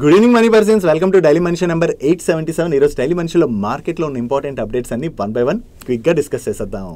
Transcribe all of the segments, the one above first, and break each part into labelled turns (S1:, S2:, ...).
S1: good evening money persons welcome to daily మనిషి number eight seventy seven ఈరోజు daily మనిషిలో మార్కెట్లో ఉన్న ఇంపార్టెంట్ అప్డేట్స్ అన్ని వన్ బై వన్ క్విక్గా డిస్కస్ చేసేద్దాం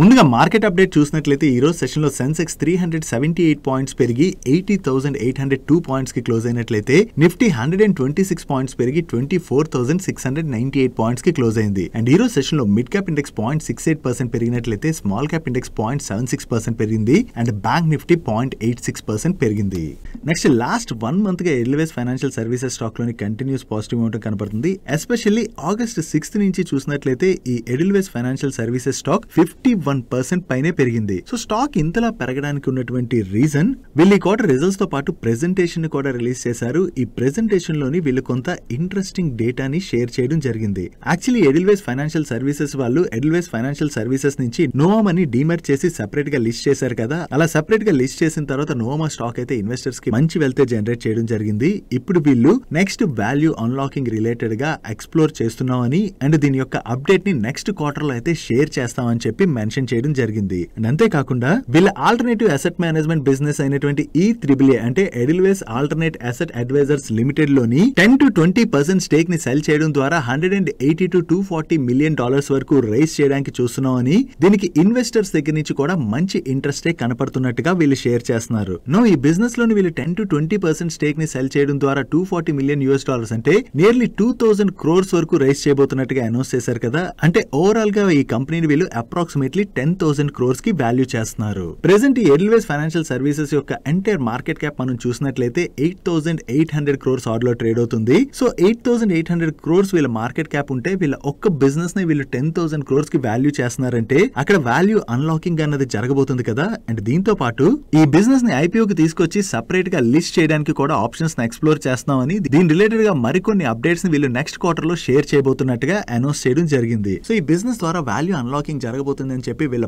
S1: ముందుగా మార్కెట్ అప్డేట్ చూసినట్లయితే ఈరోజు సెషన్లో Sensex three hundred seventy eight points పెరిగి eighty thousand eight hundred two points కి క్లోజ్ అయినట్లయితే Nifty hundred and twenty six points పెరిగి twenty four thousand six hundred ninety eight points కి క్లోజ్ అయింది అండ్ ఈరోజు సెషన్లో mid cap index point six eight percent పెరిగినట్లయితే small cap index point seven six percent పెరిగింది and bank Nifty point eight six percent పెరిగింది next last one month గా Edelweiss Financial services stock లోని continuous positive movement కనబడుతుంది especially August sixth నుంచి చూసినట్లయితే ఈ Edelweiss financial services stock fifty one percent పైనే పెరిగింది సో స్టాక్ ఇంతలా పెరగడానికి ఉన్నటువంటి రీజన్ వీళ్ళు ఈ క్వార్టర్ రిజల్ట్స్ తో పాటు ప్రెజెంటేషన్ ని కూడా రిలీజ్ చేశారు ఈ ప్రెజెంటేషన్ లోని వీళ్ళు కొంత ఇంట్రెస్టింగ్ డేటాని షేర్ చేయడం జరిగింది యాక్చువల్లీ ఎడిల్వేస్ ఫైనాన్షియల్ సర్వీసెస్ వాళ్ళు ఎడిల్వేస్ ఫైనాన్షియల్ సర్వీసెస్ నుంచి నోవా అని డిమర్ చేసి సెపరేట్ గా లిస్ట్ చేశారు కదా అలా సెపరేట్ గా లిస్ట్ చేసిన తర్వాత నోవామా స్టాక్ అయితే ఇన్వెస్టర్స్ కి మంచి వెళ్తే జనరేట్ చేయడం జరిగింది ఇప్పుడు వీళ్ళు నెక్స్ట్ వాల్యూ అన్లాకింగ్ రిలేటెడ్ గా ఎక్స్ప్లోర్ చేస్తున్నామని అండ్ దీని యొక్క అప్డేట్ ని నెక్స్ట్ క్వార్టర్ లో అయితే షేర్ చేస్తామని చెప్పి మెన్షన్ చేయడం జరిగింది అంతేకాకుండా వీళ్ళ ఆల్టర్నేటివ్ అసెట్ మేనేజ్మెంట్ బిజినెస్ అయినటువంటి ఈ త్రిబుల్ ఏ అంటే Edelweiss Alternate Asset Advisors Limited లోని ten to twenty percent stake ని సెల్ చేయడం ద్వారా hundred and eighty to two forty million dollars వరకు రైస్ చేయడానికి చూస్తున్నాం అని దీనికి ఇన్వెస్టర్స్ దగ్గర నుంచి కూడా మంచి ఇంట్రెస్టే కనపడుతున్నట్టుగా వీళ్ళు షేర్ చేస్తున్నారు నో ఈ బిజినెస్ లోని వీళ్ళు ten to twenty percent stake ని సెల్ చేయడం ద్వారా two forty million US dollars అంటే నియర్లీ టూ థౌసండ్ క్రోర్స్ వరకు రైస్ చేయబోతున్నట్టుగా అనౌన్స్ చేశారు కదా అంటే ఓవరాల్ గా ఈ కంపెనీని వీళ్ళు approximately approximately ten thousand crores కి వాల్యూ చేస్తున్నారు ప్రెసెంట్ ఈ ఎడ్ల్వేస్ ఫైనాన్షియల్ సర్వీసెస్ యొక్క ఎంటైర్ మార్కెట్ క్యాప్ మనం చూసినట్లయితే eight thousand eight hundred crores ఆర్డర్లో ట్రేడ్ అవుతుంది so eight thousand eight hundred crores వీళ్ళ మార్కెట్ క్యాప్ ఉంటే వీళ్ళ ఒక్క బిజినెస్ ని వీళ్ళు టెన్ థౌసండ్ క్రోర్స్ కి వాల్యూ చేస్తున్నారంటే అక్కడ వాల్యూ అన్లాకింగ్ అన్నది జరగబోతుంది కదా అండ్ దీంతో పాటు ఈ బిజినెస్ ని ఐపీఓకి తీసుకొచ్చి సపరేట్ గా లిస్ట్ చేయడానికి కూడా ఆప్షన్స్ ఎక్స్ప్లోర్ చేస్తామని దీని రిలేటెడ్ గా మరికొన్ని అప్డేట్స్ ని వీళ్ళు నెక్స్ట్ క్వార్టర్ లో షేర్ చేయబోతున్నట్టుగా అనౌన్స్ చేయడం జరిగింది సో ఈ బిజినెస్ ద్వారా వాల్యూ అన్లాకింగ్ జరగబోతుందని చెప్పి వీళ్ళ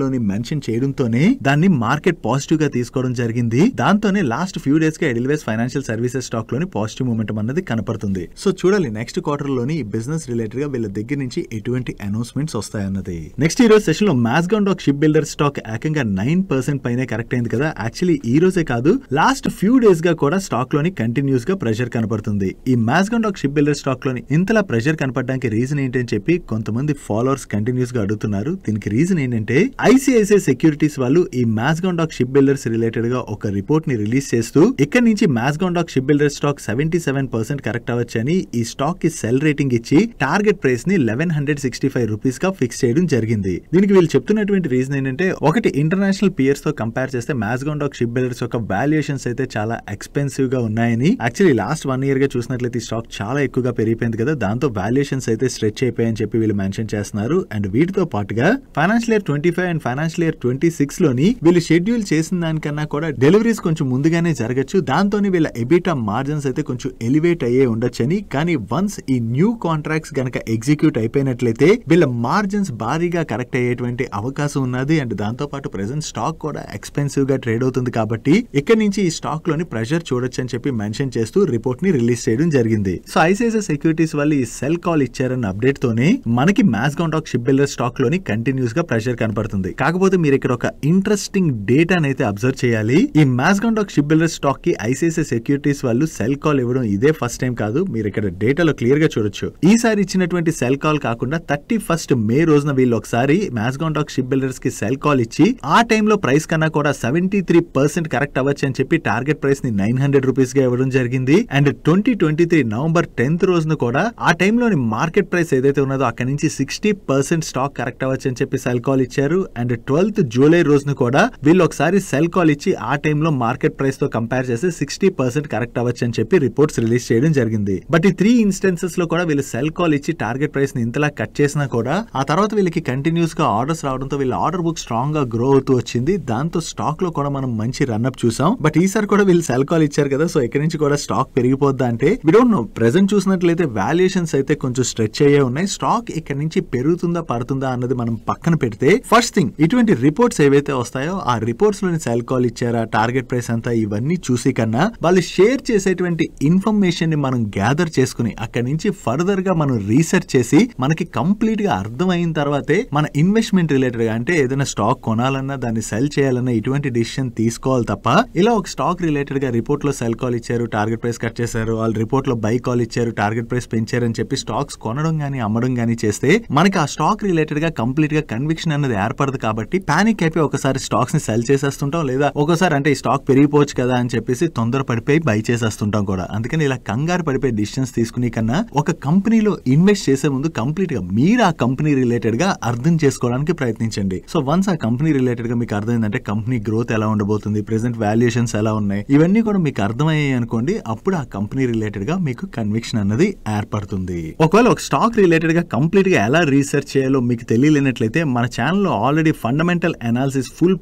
S1: లోని మెన్షన్ చేయడంతోనే దాన్ని మార్కెట్ పాజిటివ్ గా తీసుకోవడం జరిగింది దాంతోనే లాస్ట్ ఫ్యూ డేస్ గా ఎడిల్వేస్ ఫైనాన్షియల్ సర్వీసెస్ స్టాక్ లోని పాజిటివ్ మూమెంట్ అన్నది కనపడుతుంది సో చూడాలి నెక్స్ట్ లోని ఈ బిజినెస్ రిలేటెడ్గా వీళ్ళ దగ్గర నుంచి ఎటువంటి అనౌన్స్మెంట్స్ వస్తాయన్నది నెక్స్ట్ ఈ రోజు సెషన్లో Mazagon dock ship builder stock ఏకంగా నైన్ పర్సెంట్ పైనే కరెక్ట్ అయింది కదా యాక్చువల్లీ ఈ రోజే కాదు లాస్ట్ ఫ్యూ డేస్ గా కూడా స్టాక్ లోని కంటిన్యూస్ గా ప్రెషర్ కనపడుతుంది ఈ Mazagon of ship builder stock లోని ఇంతలా ప్రెషర్ కనపడడానికి రీజన్ ఏంటని చెప్పి కొంతమంది ఫాలోవర్స్ కంటిన్యూస్ గా అడుగుతున్నారు దీనికి దానికి రీజన్ ఏంటంటే ఐసీఐసీఐ సెక్యూరిటీస్ వాళ్ళు ఈ మ్యాస్గాండాక్ షిప్ బిల్డర్స్ రిలేటెడ్ గా ఒక రిపోర్ట్ ని రిలీజ్ చేస్తూ ఇక్కడ నుంచి Mazagon dock ship builder stock seventy seven percent correct అవ్వచ్చని ఈ స్టాక్ కి సెల్ రేటింగ్ ఇచ్చి టార్గెట్ ప్రైస్ ని eleven hundred sixty five rupees గా ఫిక్స్ చేయడం జరిగింది దీనికి వీళ్ళు చెప్తున్నటువంటి రీజన్ ఏంటంటే ఒకటి ఇంటర్నేషనల్ పియర్స్ తో కంపేర్ చేస్తే మ్యాస్గాండాక్ షిప్ బిల్డర్స్ యొక్క వాల్యుయేషన్స్ అయితే చాలా ఎక్స్పెన్సివ్ గా ఉన్నాయని యాక్చువల్లీ లాస్ట్ వన్ ఇయర్ గా చూసినట్లయితే ఈ స్టాక్ చాలా ఎక్కువగా పెరిగిపోయింది కదా దాంతో వాల్యుయేషన్స్ అయితే స్ట్రెచ్ అయిపోయాయని చెప్పి వీళ్ళు మెన్షన్ చేస్తున్నారు అండ్ వీటితో పాటుగా financial year twenty five and financial year twenty six లోని వీళ్ళు షెడ్యూల్ చేసిన దానికన్నా కూడా డెలివరీస్ కొంచెం ముందుగానే జరగచ్చు దాంతో వీళ్ళ ఎబిటా మార్జిన్స్ అయితే కొంచెం ఎలివేట్ అయ్యే ఉండొచ్చని కానీ వన్స్ ఈ న్యూ కాంట్రాక్ట్స్ గనక ఎగ్జిక్యూట్ అయిపోయినట్లయితే వీళ్ళ మార్జిన్స్ భారీగా కరెక్ట్ అయ్యేటువంటి అవకాశం ఉన్నది అండ్ దాంతో పాటు ప్రెసెంట్ స్టాక్ కూడా ఎక్స్పెన్సివ్ గా ట్రేడ్ అవుతుంది కాబట్టి ఇక్కడ నుంచి ఈ స్టాక్ లోని ప్రెషర్ చూడొచ్చు అని చెప్పి మెన్షన్ చేస్తూ రిపోర్ట్ ని రిలీజ్ చేయడం జరిగింది సో ఐసీఐసీ సెక్యూరిటీస్ వాళ్ళు ఈ సెల్ కాల్ ఇచ్చారన్న అప్డేట్ తోనే మనకి Mazagon of ship builder stock లోని కంటిన్యూ గా ప్రెషర్ కనపడుతుంది కాకపోతే మీరు ఇక్కడ ఒక ఇంట్రెస్టింగ్ డేటా అయితే అబ్జర్వ్ చేయాలి ఈ మ్యాస్గాండాక్ షిప్ బిల్డర్ స్టాక్ కి ఐసీఐసీ సెక్యూరిటీస్ వాళ్ళు సెల్ కాల్ ఇవ్వడం ఇదే ఫస్ట్ టైం కాదు మీరు ఇక్కడ డేటాలో క్లియర్ గా చూడొచ్చు ఈసారి ఇచ్చినటువంటి సెల్ కాల్ కాకుండా థర్టీ ఫస్ట్ మే రోజున వీళ్ళు ఒకసారి మ్యాస్గాండాక్ షిప్ బిల్డర్స్ కి సెల్ కాల్ ఇచ్చి ఆ టైంలో ప్రైస్ కన్నా కూడా సెవెంటీ త్రీ పర్సెంట్ కరెక్ట్ అవ్వచ్చు అని చెప్పి టార్గెట్ ప్రైస్ ని నైన్ హండ్రెడ్ రూపీస్ గా ఇవ్వడం జరిగింది and twenty twenty three November tenth రోజున కూడా ఆ టైంలోని మార్కెట్ ప్రైస్ ఏదైతే ఉన్నదో అక్కడ నుంచి సిక్స్టీ పర్సెంట్ స్టాక్ కరెక్ట్ అవ్వచ్చు అని చెప్పి చెప్పి సెల్ కాల్ ఇచ్చారు అండ్ ట్వెల్త్ జూలై రోజును కూడా వీళ్ళు ఒకసారి సెల్ కాల్ ఇచ్చి ఆ టైంలో మార్కెట్ ప్రైస్ తో కంపేర్ చేసి సిక్స్టీ పర్సెంట్ కరెక్ట్ అవ్వచ్చు అని చెప్పి రిపోర్ట్స్ రిలీజ్ చేయడం జరిగింది బట్ ఈ త్రీ ఇన్స్టెన్సెస్ లో కూడా వీళ్ళు సెల్ కాల్ ఇచ్చి టార్గెట్ ప్రైస్ ని ఇంతలా కట్ చేసినా కూడా ఆ తర్వాత వీళ్ళకి కంటిన్యూస్ గా ఆర్డర్స్ రావడంతో వీళ్ళ ఆర్డర్ బుక్ స్ట్రాంగ్ గా గ్రో అవుతూ వచ్చింది దాంతో స్టాక్ లో కూడా మనం మంచి రన్అప్ చూసాం బట్ ఈసారి కూడా వీళ్ళు సెల్ కాల్ ఇచ్చారు కదా సో ఎక్కడి నుంచి కూడా స్టాక్ పెరిగిపోద్దా అంటే వి డోంట్ నో ప్రెసెంట్ చూసినట్లయితే వాల్యుయేషన్స్ అయితే కొంచెం స్ట్రెచ్ అయ్యే ఉన్నాయి స్టాక్ ఇక్కడ నుంచి పెరుగుతుందా పడుతుందా అన్నది మనం పక్క పక్కన పెడితే ఫస్ట్ థింగ్ ఇటువంటి రిపోర్ట్స్ ఏవైతే వస్తాయో ఆ రిపోర్ట్స్ లోని సెల్ కాల్ ఇచ్చారా టార్గెట్ ప్రైస్ అంతా ఇవన్నీ చూసి కన్నా వాళ్ళు షేర్ చేసేటువంటి ఇన్ఫర్మేషన్ ని మనం గ్యాదర్ చేసుకుని అక్కడి నుంచి ఫర్దర్ గా మనం రీసెర్చ్ చేసి మనకి కంప్లీట్ గా అర్థమైన తర్వాతే మన ఇన్వెస్ట్మెంట్ రిలేటెడ్ గా అంటే ఏదైనా స్టాక్ కొనాలన్నా దాన్ని సెల్ చేయాలన్నా ఇటువంటి డిసిషన్ తీసుకోవాలి తప్ప ఇలా ఒక స్టాక్ రిలేటెడ్ గా రిపోర్ట్ లో సెల్ కాల్ ఇచ్చారు టార్గెట్ ప్రైస్ కట్ చేశారు వాళ్ళు రిపోర్ట్ లో బై కాల్ ఇచ్చారు టార్గెట్ ప్రైస్ పెంచారని చెప్పి స్టాక్స్ కొనడం గానీ అమ్మడం గానీ చేస్తే మనకి ఆ స్టాక్ రిలేటెడ్ గా కంప్లీట్ గా గా కన్విక్షన్ అనేది ఏర్పడదు కాబట్టి పానిక్ అయిపోయి ఒకసారి స్టాక్స్ ని సెల్ చేసేస్తుంటాం లేదా ఒకసారి అంటే ఈ స్టాక్ పెరిగిపోవచ్చు కదా అని చెప్పేసి తొందర పడిపోయి బై చేసేస్తుంటాం కూడా అందుకని ఇలా కంగారు పడిపోయి డిసిషన్స్ తీసుకునే కన్నా ఒక కంపెనీలో ఇన్వెస్ట్ చేసే ముందు కంప్లీట్ గా మీరు ఆ కంపెనీ రిలేటెడ్ గా అర్థం చేసుకోవడానికి ప్రయత్నించండి సో వన్స్ ఆ కంపెనీ రిలేటెడ్ గా మీకు ఏంటంటే కంపెనీ గ్రోత్ ఎలా ఉండబోతుంది ప్రెసెంట్ వాల్యుయేషన్స్ ఎలా ఉన్నాయి ఇవన్నీ కూడా మీకు అర్థమయ్యాయి అనుకోండి అప్పుడు ఆ కంపెనీ రిలేటెడ్ గా మీకు కన్విక్షన్ అన్నది ఏర్పడుతుంది ఒకవేళ ఒక స్టాక్ రిలేటెడ్ గా కంప్లీట్ గా ఎలా రీసెర్చ్ చేయాలో మీకు తెలియలేనట్లయితే అయితే మన ఛానల్లో ఆల్రెడీ ఫండమెంటల్ అనాలిసిస్ ఫుల్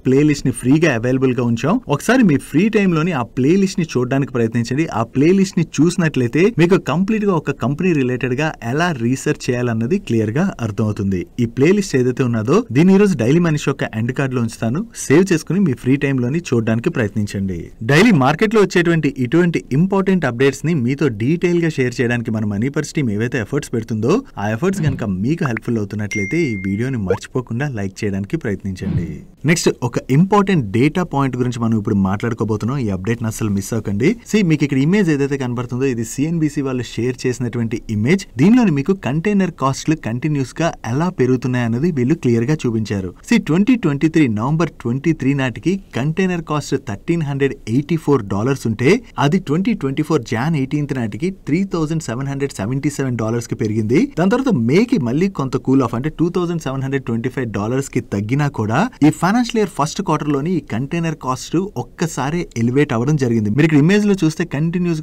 S1: ని ఫ్రీగా గా ఉంచాం ఒకసారి మీ ఫ్రీ టైంలోని ఆ ని చూడడానికి ప్రయత్నించండి ఆ ని చూసినట్లయితే మీకు కంప్లీట్ గా ఒక కంపెనీ రిలేటెడ్ గా ఎలా రీసెర్చ్ చేయాలన్నది క్లియర్ గా అర్థమవుతుంది ఈ ప్లేలిస్ట్ ఏదైతే ఉన్నదో దీన్ని ఈరోజు డైలీ మనిషి యొక్క ఎండ్ లో ఉంచుతాను సేవ్ చేసుకుని మీ ఫ్రీ టైంలోని చూడడానికి ప్రయత్నించండి డైలీ మార్కెట్లో వచ్చేటువంటి ఇటువంటి ఇంపార్టెంట్ అప్డేట్స్ ని మీతో డీటెయిల్ గా షేర్ చేయడానికి మన మనీ పర్స్ టీమ్ ఏవైతే ఎఫర్ట్స్ పెడుతుందో ఆ ఎఫర్ట్స్ కనుక మీకు హెల్ప్ఫుల్ అవుతున్నట్లయితే ఈ వీడియోని మర్చిపోకుండా లైక్ చేయడానికి ప్రయత్నించండి నెక్స్ట్ ఒక ఇంపార్టెంట్ డేటా పాయింట్ గురించి మనం ఇప్పుడు మాట్లాడుకోబోతున్నాం ఈ అప్డేట్ అసలు మిస్ అవ్వకండి సి మీకు ఇక్కడ ఇమేజ్ ఏదైతే కనబడుతుందో ఇది సిఎన్బిసి వాళ్ళు షేర్ చేసినటువంటి ఇమేజ్ దీనిలోని మీకు కంటైనర్ కాస్ట్లు కంటిన్యూస్ గా ఎలా పెరుగుతున్నాయి అనేది వీళ్ళు క్లియర్ గా చూపించారు see twenty twenty three November twenty three నాటికి container cost thirteen hundred eighty four dollars ఉంటే అది twenty twenty four Jan eighteenth నాటికి three thousand seven hundred seventy seven dollars కి పెరిగింది దాని తర్వాత మేకి మళ్ళీ కొంత కూల్ ఆఫ్ అంటే two thousand seven hundred twenty five కి తగ్గినా కూడా ఈ ఫైనాన్షియల్ ఇయర్ ఫస్ట్ లోని ఈ కంటైనర్ కాస్ట్ ఒక్కసారి ఎలివేట్ అవ్వడం జరిగింది మీరు ఇక్కడ లో చూస్తే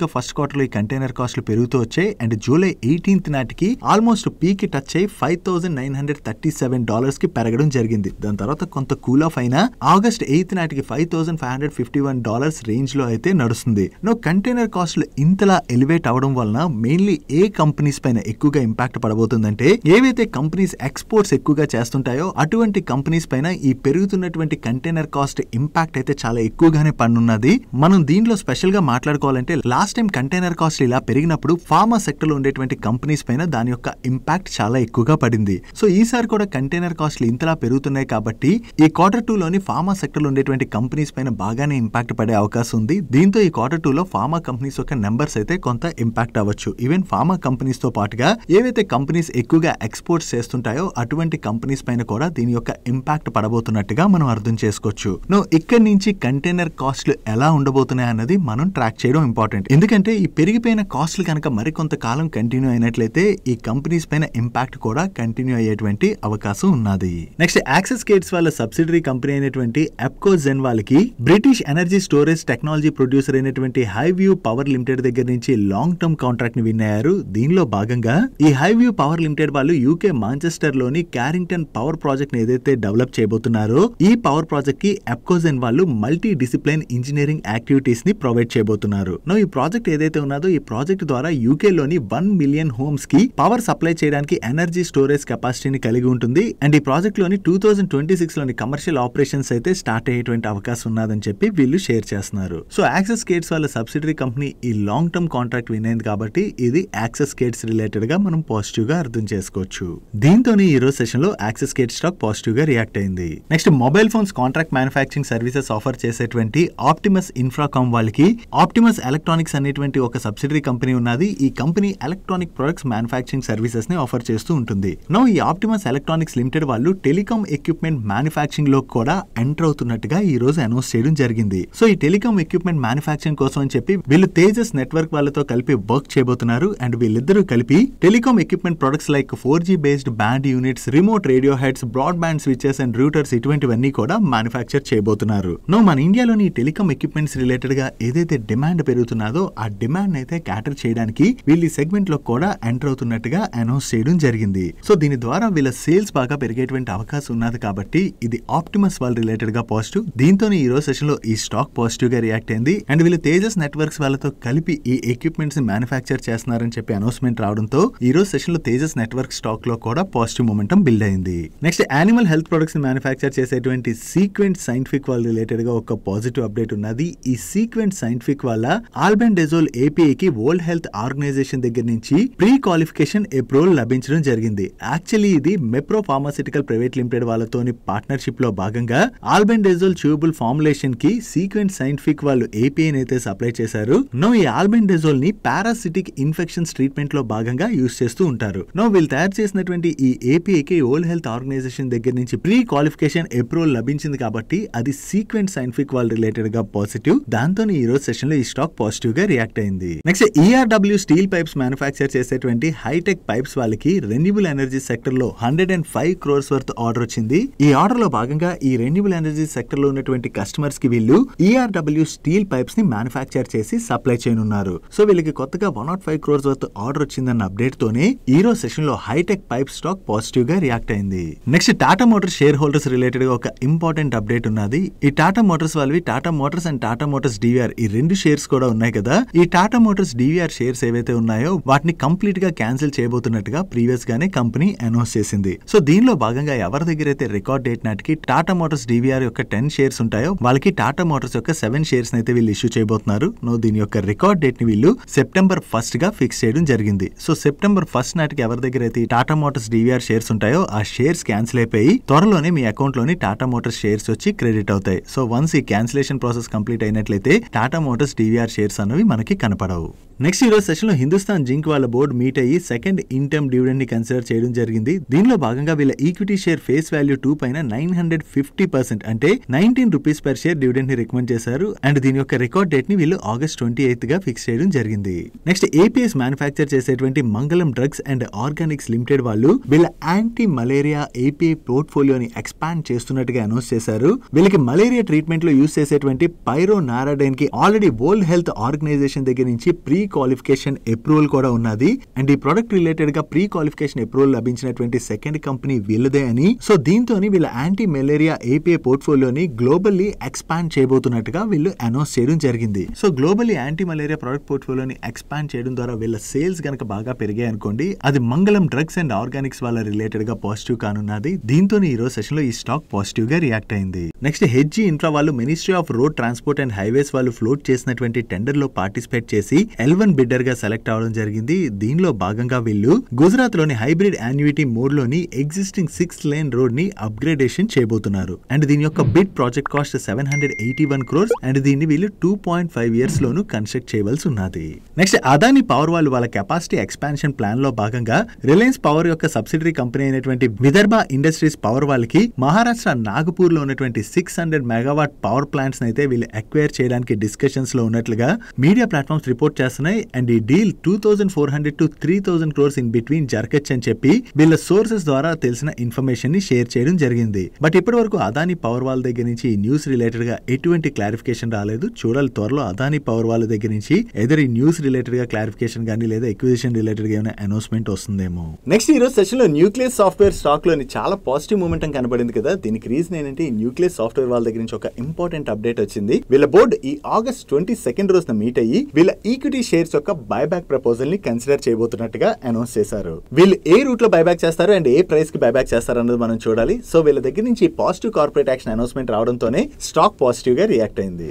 S1: గా ఫస్ట్ లో ఈ కంటైనర్ కాస్ట్ పెరుగుతూ వచ్చాయి అండ్ జూలై ఎయిటీన్త్ నాటికి ఆల్మోస్ట్ పీక్ టచ్ అయ్యి five thousand nine hundred thirty seven కి పెరగడం జరిగింది దాని తర్వాత కొంత కూల్ ఆఫ్ అయినా ఆగస్ట్ ఎయిత్ నాటికి five thousand five hundred fifty one dollars లో అయితే నడుస్తుంది నో కంటైనర్ కాస్ట్ ఇంతలా ఎలివేట్ అవడం వలన మెయిన్లీ ఏ కంపెనీస్ పైన ఎక్కువగా ఇంపాక్ట్ పడబోతుందంటే ఏవైతే కంపెనీస్ ఎక్స్పోర్ట్స్ ఎక్కువగా చేస్తూ వస్తుంటాయో అటువంటి కంపెనీస్ పైన ఈ పెరుగుతున్నటువంటి కంటైనర్ కాస్ట్ ఇంపాక్ట్ అయితే చాలా ఎక్కువగానే పన్నున్నది మనం దీంట్లో స్పెషల్ గా మాట్లాడుకోవాలంటే లాస్ట్ టైం కంటైనర్ కాస్ట్ ఇలా పెరిగినప్పుడు ఫార్మా సెక్టర్ లో ఉండేటువంటి కంపెనీస్ పైన దాని యొక్క ఇంపాక్ట్ చాలా ఎక్కువగా పడింది సో ఈసారి కూడా కంటైనర్ కాస్ట్లు ఇంతలా పెరుగుతున్నాయి కాబట్టి ఈ క్వార్టర్ టూ లోని ఫార్మా సెక్టర్ లో ఉండేటువంటి కంపెనీస్ పైన బాగానే ఇంపాక్ట్ పడే అవకాశం ఉంది దీంతో ఈ క్వార్టర్ టూ లో ఫార్మా కంపెనీస్ యొక్క నెంబర్స్ అయితే కొంత ఇంపాక్ట్ అవ్వచ్చు ఈవెన్ ఫార్మా కంపెనీస్ తో పాటుగా ఏవైతే కంపెనీస్ ఎక్కువగా ఎక్స్పోర్ట్స్ చేస్తుంటాయో అటువంటి కంపెనీస్ పైన కూడా దీని యొక్క ఇంపాక్ట్ పడబోతున్నట్టుగా మనం అర్థం చేసుకోవచ్చు నో ఇక్కడి నుంచి కంటైనర్ కాస్ట్లు ఎలా ఉండబోతున్నాయి అన్నది మనం ట్రాక్ చేయడం ఇంపార్టెంట్ ఎందుకంటే ఈ పెరిగిపోయిన కాస్ట్లు కనుక కాలం కంటిన్యూ అయినట్లయితే ఈ కంపెనీస్ పైన ఇంపాక్ట్ కూడా కంటిన్యూ అయ్యేటువంటి అవకాశం ఉన్నది నెక్స్ట్ యాక్సెస్ గేట్స్ వాళ్ళ సబ్సిడరీ కంపెనీ అయినటువంటి ఎప్కో జెన్ వాళ్ళకి British energy storage technology producer అయినటువంటి హై వ్యూ పవర్ లిమిటెడ్ దగ్గర నుంచి లాంగ్ టర్మ్ కాంట్రాక్ట్ ని విన్ అయ్యారు దీనిలో భాగంగా ఈ హై వ్యూ పవర్ లిమిటెడ్ వాళ్ళు యూకే మాంచెస్టర్ లోని క్యారింగ్టన్ పవర్ ప్రాజెక్ట్ ఏదైతే డెవలప్ చేయబోతున్నారో ఈ పవర్ ప్రాజెక్ట్ కి ఎప్కోజెన్ వాళ్ళు మల్టీ డిసిప్లైన్ ఇంజనీరింగ్ యాక్టివిటీస్ ని ప్రొవైడ్ చేయబోతున్నారు నో ఈ ప్రాజెక్ట్ ఏదైతే ఉన్నదో ఈ ప్రాజెక్ట్ ద్వారా యూకే లోని వన్ మిలియన్ హోమ్స్ కి పవర్ సప్లై చేయడానికి ఎనర్జీ స్టోరేజ్ కెపాసిటీని కలిగి ఉంటుంది అండ్ ఈ ప్రాజెక్ట్ లోని టూ థౌసండ్ ట్వంటీ సిక్స్ లోని కమర్షియల్ ఆపరేషన్స్ అయితే స్టార్ట్ అయ్యేటువంటి అవకాశం ఉన్నదని చెప్పి వీళ్ళు షేర్ చేస్తున్నారు సో యాక్సెస్ గేట్స్ వాళ్ళ సబ్సిడరీ కంపెనీ ఈ లాంగ్ టర్మ్ కాంట్రాక్ట్ వినైంది కాబట్టి ఇది యాక్సెస్ గేట్స్ రిలేటెడ్ గా మనం పాజిటివ్ గా అర్థం చేసుకోవచ్చు దీంతో ఈ రోజు సెషన్ లో యాక్సెస్ స్కేట్ స్టాక్ పాజిటివ్ గా రియాక్ట్ అయింది next mobile phones contract manufacturing services offer చేసేటువంటి ఆప్టిమస్ ఇన్ఫ్రాకామ్ వాళ్ళకి ఆప్టిమస్ ఎలక్ట్రానిక్స్ అనేటువంటి ఒక సబ్సిడరీ కంపెనీ ఉన్నది ఈ company electronic products manufacturing services ని ఆఫర్ చేస్తూ ఉంటుంది నో ఈ ఆప్టిమస్ ఎలక్ట్రానిక్స్ లిమిటెడ్ వాళ్ళు టెలికాం ఎక్విప్మెంట్ మ్యానుఫాక్చరింగ్ లో కూడా ఎంటర్ అవుతున్నట్టుగా ఈ రోజు అనౌన్స్ చేయడం జరిగింది సో ఈ టెలికామ్ ఎక్విప్మెంట్ మ్యానుఫాక్చరింగ్ కోసం అని చెప్పి వీళ్ళు తేజస్ నెట్వర్క్ వాళ్ళతో కలిపి వర్క్ చేయబోతున్నారు అండ్ వీళ్ళిద్దరూ కలిపి telecom equipment products like four based band units remote radio radio heads broadband switches and routers ఇటువంటివన్నీ కూడా మ్యానుఫ్యాక్చర్ చేయబోతున్నారు నో మన ఇండియాలోని టెలికామ్ ఎక్విప్మెంట్స్ రిలేటెడ్ గా ఏదైతే డిమాండ్ పెరుగుతున్నదో ఆ డిమాండ్ అయితే క్యాటర్ చేయడానికి వీళ్ళ సెగ్మెంట్ లో కూడా ఎంటర్ అవుతున్నట్టుగా అనౌన్స్ చేయడం జరిగింది సో దీని ద్వారా వీళ్ళ సేల్స్ బాగా పెరిగేటువంటి అవకాశం ఉన్నది కాబట్టి ఇది ఆప్టిమస్ వాళ్ళ రిలేటెడ్ గా పాజిటివ్ దీంతో ఈ రోజు సెషన్ లో ఈ స్టాక్ పాజిటివ్ గా రియాక్ట్ అయింది అండ్ వీళ్ళు తేజస్ నెట్వర్క్స్ వాళ్ళతో కలిపి ఈ ఎక్విప్మెంట్స్ మ్యానుఫ్యాక్చర్ చేస్తున్నారని చెప్పి అనౌన్స్మెంట్ రావడంతో ఈ రోజు సెషన్ లో తేజస్ నెట్వర్క్ స్టాక్ లో కూడా పాజిటివ్ మూమెంటం బిల్డ్ అయింది next animal health products manufacture చేసేటువంటి సీక్వెంట్ సైంటిఫిక్ వాళ్ళ రిలేటెడ్ గా ఒక పాజిటివ్ అప్డేట్ ఉన్నది ఈ సీక్వెంట్ సైంటిఫిక్ వాళ్ళ ఆల్బెన్ డెజోల్ ఏపీఐ కి వరల్డ్ హెల్త్ ఆర్గనైజేషన్ దగ్గర నుంచి ప్రీ క్వాలిఫికేషన్ అప్రూవల్ లభించడం జరిగింది యాక్చువల్లీ ఇది మెప్రో ఫార్మాసిటికల్ ప్రైవేట్ లిమిటెడ్ వాళ్ళతోని పార్ట్నర్షిప్ లో భాగంగా ఆల్బెన్ డెజోల్ చూబుల్ ఫార్ములేషన్ కి సీక్వెంట్ సైంటిఫిక్ వాళ్ళు ఏపీఐ అయితే సప్లై చేశారు నో ఈ ఆల్బెన్ డెజోల్ ని పారాసిటిక్ ఇన్ఫెక్షన్స్ ట్రీట్మెంట్ లో భాగంగా యూస్ చేస్తూ ఉంటారు నో వీళ్ళు తయారు చేసినటువంటి ఈ ఏపీఐకి వరల్డ్ హెల్త్ హెల్త్ ఆర్గనైజేషన్ దగ్గర నుంచి ప్రీ క్వాలిఫికేషన్ అప్రూవల్ లభించింది కాబట్టి అది సీక్వెంట్ సైంటిఫిక్ వాళ్ళు రిలేటెడ్ గా పాజిటివ్ దాంతో ఈ రోజు సెషన్ లో ఈ స్టాక్ పాజిటివ్ గా రియాక్ట్ అయింది next ERW steel pipes manufacture చేసేటువంటి హైటెక్ పైప్స్ వాళ్ళకి రెన్యూబుల్ ఎనర్జీ సెక్టర్ లో hundred and five crores worth order వచ్చింది ఈ ఆర్డర్ లో భాగంగా ఈ రెన్యూబుల్ ఎనర్జీ సెక్టర్ లో ఉన్నటువంటి కస్టమర్స్ కి వీళ్ళు ఈఆర్డబ్ల్యూ స్టీల్ పైప్స్ ని మ్యానుఫ్యాక్చర్ చేసి సప్లై చేయనున్నారు సో వీళ్ళకి కొత్తగా one not five crores worth order వచ్చిందన్న అప్డేట్ తోనే ఈ రోజు సెషన్ లో హైటెక్ పైప్ స్టాక్ పాజిటివ్ గా రియాక్ట్ అయింది జరిగింది next Tata motors share holders related గా ఒక ఇంపార్టెంట్ అప్డేట్ ఉన్నది ఈ టాటా మోటార్స్ వాళ్ళవి Tata motors and Tata motors DVR ఈ రెండు షేర్స్ కూడా ఉన్నాయి కదా ఈ టాటా మోటార్స్ డివిఆర్ షేర్స్ ఏవైతే ఉన్నాయో వాటిని కంప్లీట్ గా క్యాన్సిల్ చేయబోతున్నట్టుగా ప్రీవియస్ గానే కంపెనీ అనౌన్స్ చేసింది సో దీనిలో భాగంగా ఎవరి దగ్గర అయితే రికార్డ్ డేట్ నాటికి టాటా మోటార్స్ డివిఆర్ యొక్క టెన్ షేర్స్ ఉంటాయో వాళ్ళకి టాటా మోటార్స్ యొక్క సెవెన్ షేర్స్ అయితే వీళ్ళు ఇష్యూ చేయబోతున్నారు దీని యొక్క రికార్డ్ డేట్ ని వీళ్ళు సెప్టెంబర్ ఫస్ట్ గా ఫిక్స్ చేయడం జరిగింది సో సెప్టెంబర్ ఫస్ట్ నాటికి ఎవరి దగ్గర అయితే టాటా మోటార్స్ డివిఆర్ షేర్స్ ఉంటాయో ఆ షేర్ షేర్స్ క్యాన్సిల్ అయిపోయి త్వరలోనే మీ అకౌంట్లోని టాటా మోటార్స్ షేర్స్ వచ్చి క్రెడిట్ అవుతాయి సో వన్స్ ఈ క్యాన్సిలేషన్ ప్రాసెస్ కంప్లీట్ అయినట్లయితే టాటా మోటార్స్ డివిఆర్ షేర్స్ అనేవి మనకి కనపడవు నెక్స్ట్ ఈ రోజు సెషన్ లో హిందుస్థాన్ జింక్ వాళ్ళ బోర్డు మీట్ అయ్యి సెకండ్ ఇన్టర్మ్ డివిడెండ్ ని కన్సిడర్ చేయడం జరిగింది దీనిలో భాగంగా వీళ్ళ equity share face value two పైన నైన్ హండ్రెడ్ ఫిఫ్టీ పర్సెంట్ అంటే nineteen rupees per share dividend ని రికమెండ్ చేశారు అండ్ దీని యొక్క రికార్డ్ డేట్ ని వీళ్ళు ఆగస్ట్ ట్వంటీ ఎయిత్ గా ఫిక్స్ చేయడం జరిగింది నెక్స్ట్ ఏపీఎస్ మ్యానుఫ్యాక్చర్ చేసేటువంటి మంగళం డ్రగ్స్ అండ్ ఆర్గానిక్స్ లిమిటెడ్ వాళ్ళు వీళ్ళ యాంటీ మలేరియా మలేరియా ఏపీ పోర్ట్ఫోలియోని ఎక్స్పాండ్ చేస్తున్నట్టుగా అనౌన్స్ చేశారు వీళ్ళకి మలేరియా ట్రీట్మెంట్ లో యూజ్ చేసేటువంటి పైరో నారాడైన్ కి ఆల్రెడీ వరల్డ్ హెల్త్ ఆర్గనైజేషన్ దగ్గర నుంచి ప్రీ క్వాలిఫికేషన్ అప్రూవల్ కూడా ఉన్నది అండ్ ఈ ప్రొడక్ట్ రిలేటెడ్ గా ప్రీ క్వాలిఫికేషన్ అప్రూవల్ లభించినటువంటి సెకండ్ కంపెనీ వీళ్ళదే అని సో దీంతో వీళ్ళ యాంటీ మలేరియా ఏపీఐ పోర్ట్ఫోలియోని గ్లోబల్లీ ఎక్స్పాండ్ చేయబోతున్నట్టుగా వీళ్ళు అనౌన్స్ చేయడం జరిగింది so globally anti malaria product పోర్ట్ఫోలియోని ఎక్స్పాండ్ చేయడం ద్వారా వీళ్ళ సేల్స్ కనుక బాగా పెరిగాయి అనుకోండి అది మంగళం డ్రగ్స్ అండ్ ఆర్గానిక్స్ వాళ్ళ రిలేటెడ్ గా పాజిటివ్ కానున్నది దీంతో ఈ రోజు సెషన్ లో ఈ స్టాక్ పాజిటివ్ గా రియాక్ట్ అయింది నెక్స్ట్ హెచ్జి ఇంట్రా వాళ్ళు ministry of road transport and highways వాళ్ళు ఫ్లోట్ చేసినటువంటి టెండర్ లో పార్టిసిపేట్ చేసి ఎల్వన్ బిడ్డర్ గా సెలెక్ట్ అవడం జరిగింది దీనిలో భాగంగా వీళ్ళు గుజరాత్ లోని హైబ్రిడ్ యాన్యుటీ మోడ్ లోని ఎగ్జిస్టింగ్ సిక్స్ లేన్ రోడ్ ని అప్గ్రేడేషన్ చేయబోతున్నారు అండ్ దీని యొక్క bid project cost seven hundred eighty one crores and దీన్ని వీళ్ళు టూ పాయింట్ ఫైవ్ ఇయర్స్ లోను కన్స్ట్రక్ట్ చేయవలసి ఉన్నది నెక్స్ట్ అదాని పవర్ వాళ్ళు వాళ్ళ కెపాసిటీ ఎక్స్పాన్షన్ ప్లాన్ లో భాగంగా రిలయన్స్ పవర్ యొక్క సబ్సిడరీ కంపెనీ అయినటువంటి విదర్భ ఇండస్ట్రీస్ పవర్ వాళ్ళకి మహారాష్ట్ర నాగపూర్ లో ఉన్నటువంటి six hundred megawatt power plants అయితే వీళ్ళు అక్వైర్ చేయడానికి డిస్కషన్స్ లో ఉన్నట్లుగా మీడియా ప్లాట్ఫామ్స్ రిపోర్ట్ చేస్తున్నాయి అండ్ ఈ deal two thousand four hundred to three thousand crores in between జరగచ్చు అని చెప్పి వీళ్ళ సోర్సెస్ ద్వారా తెలిసిన ఇన్ఫర్మేషన్ ని షేర్ చేయడం జరిగింది బట్ ఇప్పటి వరకు అదానీ పవర్ వాళ్ళ దగ్గర నుంచి ఈ న్యూస్ రిలేటెడ్ గా ఎటువంటి క్లారిఫికేషన్ రాలేదు చూడాలి త్వరలో అదానీ పవర్ వాళ్ళ దగ్గర నుంచి ఎదర్ ఈ న్యూస్ రిలేటెడ్ గా క్లారిఫికేషన్ కానీ లేదా ఎక్విజిషన్ రిలేటెడ్ గా ఏమైనా అనౌన్స్మెంట్ వస్తుందేమో నెక్స్ట్ ఈ రోజు సెషన్ లో న్యూక్లియర్ సాఫ్ట్వేర్ స్టాక్ వర్క్లోని చాలా పాజిటివ్ మూమెంట్ కనబడింది కదా దీనికి రీజన్ ఏంటంటే న్యూక్లియర్ న్యూక్లియస్ సాఫ్ట్వేర్ వాళ్ళ దగ్గర నుంచి ఒక ఇంపార్టెంట్ అప్డేట్ వచ్చింది వీళ్ళ బోర్డు ఈ ఆగస్ట్ ట్వంటీ సెకండ్ రోజున మీట్ అయ్యి వీళ్ళ ఈక్విటీ షేర్స్ యొక్క బైబ్యాక్ ప్రపోజల్ ని కన్సిడర్ చేయబోతున్నట్టుగా అనౌన్స్ చేశారు వీళ్ళు ఏ రూట్ లో బైబ్యాక్ చేస్తారు అండ్ ఏ ప్రైస్ కి బైబ్యాక్ చేస్తారు అన్నది మనం చూడాలి సో వీళ్ళ దగ్గర నుంచి పాజిటివ్ కార్పొరేట్ యాక్షన్ అనౌన్స్మెంట్ రావడంతోనే స్టాక్ పాజిటివ్ గా రియాక్ట్ అయింది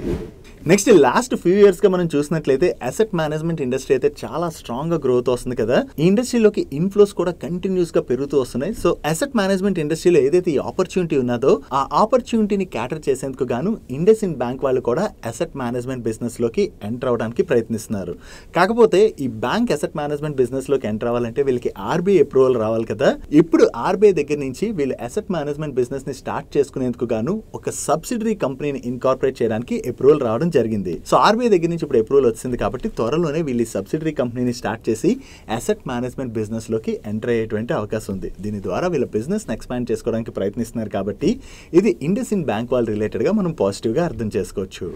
S1: నెక్స్ట్ లాస్ట్ ఫ్యూ ఇయర్స్ గా మనం చూసినట్లయితే అసెట్ మేనేజ్మెంట్ ఇండస్ట్రీ అయితే చాలా స్ట్రాంగ్ గా గ్రోత్ వస్తుంది కదా ఈ ఇండస్ట్రీలోకి ఇన్ఫ్లోస్ కూడా కంటిన్యూస్ గా పెరుగుతూ వస్తున్నాయి సో అసెట్ మేనేజ్మెంట్ ఇండస్ట్రీలో ఏదైతే ఈ ఆపర్చునిటీ ఉన్నదో ఆ ఆపర్చునిటీని క్యాటర్ చేసేందుకు గాను ఇండస్ ఇన్ బ్యాంక్ వాళ్ళు కూడా అసెట్ మేనేజ్మెంట్ బిజినెస్ లోకి ఎంటర్ అవడానికి ప్రయత్నిస్తున్నారు కాకపోతే ఈ బ్యాంక్ అసెట్ మేనేజ్మెంట్ బిజినెస్ లోకి ఎంటర్ అవ్వాలంటే వీళ్ళకి ఆర్బీఐ అప్రూవల్ రావాలి కదా ఇప్పుడు ఆర్బీఐ దగ్గర నుంచి వీళ్ళు అసెట్ మేనేజ్మెంట్ బిజినెస్ ని స్టార్ట్ చేసుకునేందుకు గాను ఒక సబ్సిడరీ కంపెనీని ఇన్కార్పొరేట్ చేయడానికి అప్రూవల్ రావడం జరిగింది సో ఆర్బీఐ దగ్గర నుంచి ఇప్పుడు అప్రూవల్ వచ్చింది కాబట్టి త్వరలోనే వీళ్ళు సబ్సిడరీ కంపెనీని స్టార్ట్ చేసి అసెట్ మేనేజ్మెంట్ బిజినెస్ లోకి ఎంటర్ అయ్యేటువంటి అవకాశం ఉంది దీని ద్వారా వీళ్ళ బిజినెస్ ఎక్స్పాండ్ చేసుకోవడానికి ప్రయత్నిస్తున్నారు కాబట్టి ఇది ఇండస్ ఇన్ బ్యాంక్ వాళ్ళు రిలేటెడ్గా మనం పాజిటివ్గా అర్థం చేసుకోవచ్చు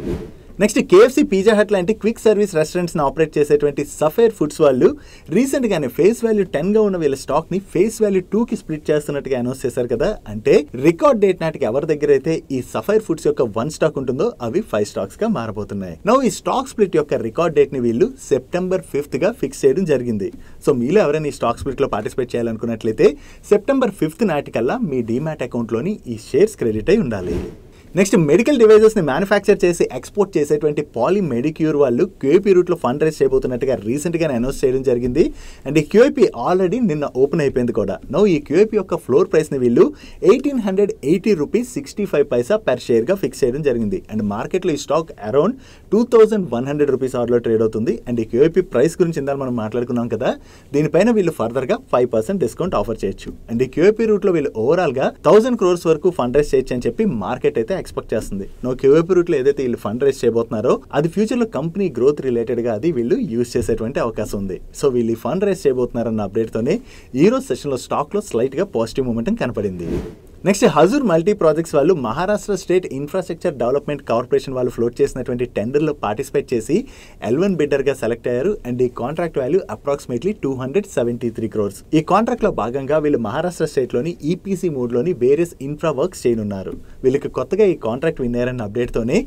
S1: నెక్స్ట్ కేఎఫ్సీ పిజ్జా హట్ లాంటి క్విక్ సర్వీస్ రెస్టారెంట్స్ని ఆపరేట్ చేసేటువంటి సఫేర్ ఫుడ్స్ వాళ్ళు రీసెంట్గానే ఫేస్ వాల్యూ టెన్గా ఉన్న వీళ్ళ స్టాక్ని ఫేస్ వాల్యూ టూకి స్ప్లిట్ చేస్తున్నట్టుగా అనౌన్స్ చేశారు కదా అంటే రికార్డ్ డేట్ నాటికి ఎవరి దగ్గర అయితే ఈ సఫైర్ ఫుడ్స్ యొక్క వన్ స్టాక్ ఉంటుందో అవి ఫైవ్ స్టాక్స్ గా మారబోతున్నాయి నో ఈ స్టాక్ స్ప్లిట్ యొక్క రికార్డ్ డేట్ ని వీళ్ళు సెప్టెంబర్ ఫిఫ్త్ గా ఫిక్స్ చేయడం జరిగింది సో మీలో ఎవరైనా ఈ స్టాక్ స్ప్లిట్ లో పార్టిసిపేట్ చేయాలనుకున్నట్లయితే సెప్టెంబర్ ఫిఫ్త్ నాటికల్లా మీ డిమాట్ అకౌంట్లోని ఈ షేర్స్ క్రెడిట్ అయి ఉండాలి నెక్స్ట్ మెడికల్ డివైజెస్ని మ్యానుఫ్యాక్చర్ చేసి ఎక్స్పోర్ట్ చేసేటువంటి పాలీ మెడిక్యూర్ వాళ్ళు క్యూఏపీ రూట్లో ఫండ్ రైజ్ చేయబోతున్నట్టుగా రీసెంట్గా అనౌన్స్ చేయడం జరిగింది అండ్ ఈ క్యూఐపీ ఆల్రెడీ నిన్న ఓపెన్ అయిపోయింది కూడా నో ఈ క్యూఐపీ యొక్క ఫ్లోర్ ప్రైస్ని వీళ్ళు eighteen hundred eighty rupees sixty five paisa per షేర్గా ఫిక్స్ చేయడం జరిగింది అండ్ మార్కెట్లో ఈ stock around two thousand one hundred rupees ఆర్లో ట్రేడ్ అవుతుంది అండ్ ఈ క్యూఐపీ ప్రైస్ గురించి ఇందాక మనం మాట్లాడుకున్నాం కదా దీనిపైన వీళ్ళు ఫర్దర్గా ఫైవ్ పర్సెంట్ డిస్కౌంట్ ఆఫర్ చేయొచ్చు అండ్ ఈ క్యూఏపీ రూట్లో వీళ్ళు ఓవరాల్గా థౌసండ్ క్రోర్స్ వరకు ఫండ్ రైజ్ చేయొచ్చు అని చెప్పి మార్కెట్ అయితే ఎక్స్పెక్ట్ చేస్తుంది నో రూట్ రూట్లో ఏదైతే వీళ్ళు ఫండ్ రైజ్ చేయబోతున్నారో అది ఫ్యూచర్లో కంపెనీ గ్రోత్ రిలేటెడ్గా అది వీళ్ళు యూజ్ చేసేటువంటి అవకాశం ఉంది సో వీళ్ళు ఫండ్ రైజ్ చేయబోతున్నారన్న అప్డేట్తోనే స్టాక్ సెషన్లో స్టాక్లో స్లైట్గా పాజిటివ్ మూమెంట్ కనపడింది నెక్స్ట్ హజూర్ మల్టీ ప్రాజెక్ట్స్ వాళ్ళు Maharashtra State Infrastructure Development Corporation వాళ్ళు ఫ్లోట్ చేసినటువంటి టెండర్లో పార్టిసిపేట్ చేసి ఎల్వన్ బిడ్డర్గా సెలెక్ట్ అయ్యారు అండ్ ఈ contract value approximately two hundred seventy three crores ఈ కాంట్రాక్ట్లో భాగంగా వీళ్ళు మహారాష్ట్ర స్టేట్లోని ఈపీసీ e మూడ్లోని వేరియస్ ఇన్ఫ్రా వర్క్స్ చేయనున్నారు వీళ్ళకి కొత్తగా ఈ కాంట్రాక్ట్ విన్నారన్న అప్డేట్తోనే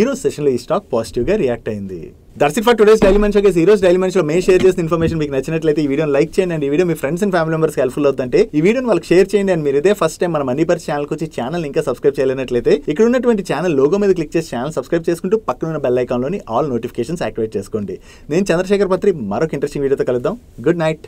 S1: ఈరోజు సెషన్లో ఈ స్టాక్ పాజిటివ్గా రియాక్ట్ అయింది దట్స్ ఫర్ టుడేస్ డైలీ మనిషి ఈ రోజు డైలీ మనిషిలో మేము షేర్ చేసిన ఇన్ఫర్మేషన్ మీకు నచ్చినట్లయితే ఈ వీడియో లైక్ చేయండి అండ్ ఈ వీడియో మీ friends and family members helpful అవుతుంటే ఈ వీడియోని వాళ్ళకి షేర్ చేయండి అండ్ మీరు ఇదే ఫస్ట్ టైం మన మనీ పర్ ఛానల్కి వచ్చి ఛానల్ ఇంకా సబ్స్క్రైబ్ చేయలేనట్లయితే ఇక్కడ ఉన్నటువంటి ఛానల్ లోగో మీద క్లిక్ చేసి ఛానల్ సబ్స్క్రైబ్ చేసుకుంటూ పక్కన ఉన్న బెల్ ఐకాన్లోని ఆల్ నోటిఫికేషన్స్ యాక్టివేట్ చేసుకోండి నేను చంద్రశేఖర్ పత్రి మరొక ఇంట్రెస్టింగ్ వీడియోతో కలుద్దాం గుడ్ నైట్